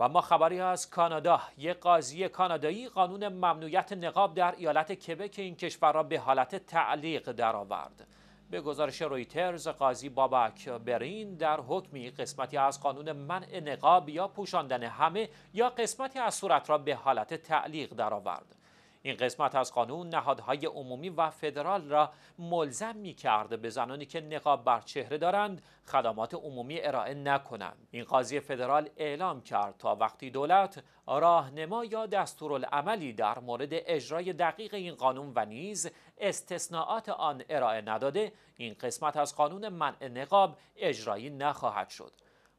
و ما خبری از کانادا یک قاضی کانادایی قانون ممنوعیت نقاب در ایالت کبک این کشور را به حالت تعلیق درآورد به گزارش رویترز قاضی بابک برین در حکمی قسمتی از قانون منع نقاب یا پوشاندن همه یا قسمتی از صورت را به حالت تعلیق درآورد این قسمت از قانون نهادهای عمومی و فدرال را ملزم می کرد به زنانی که نقاب بر چهره دارند خدمات عمومی ارائه نکنند این قاضی فدرال اعلام کرد تا وقتی دولت راهنما یا دستورالعملی در مورد اجرای دقیق این قانون و نیز استثناعات آن ارائه نداده این قسمت از قانون منع نقاب اجرایی نخواهد شد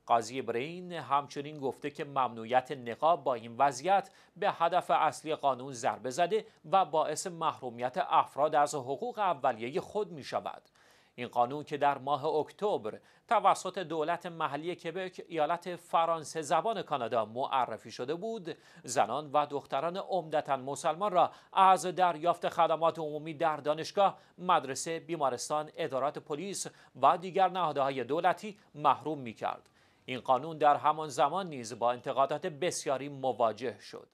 قاضی برین همچنین گفته که ممنوعیت نقاب با این وضعیت به هدف اصلی قانون ضربه زده و باعث محرومیت افراد از حقوق اولیه خود می شود. این قانون که در ماه اکتبر توسط دولت محلی کبک ایالت فرانسه زبان کانادا معرفی شده بود زنان و دختران عمدتا مسلمان را از دریافت خدمات عمومی در دانشگاه مدرسه بیمارستان ادارات پلیس و دیگر نهادهای دولتی محروم می کرد. این قانون در همان زمان نیز با انتقادات بسیاری مواجه شد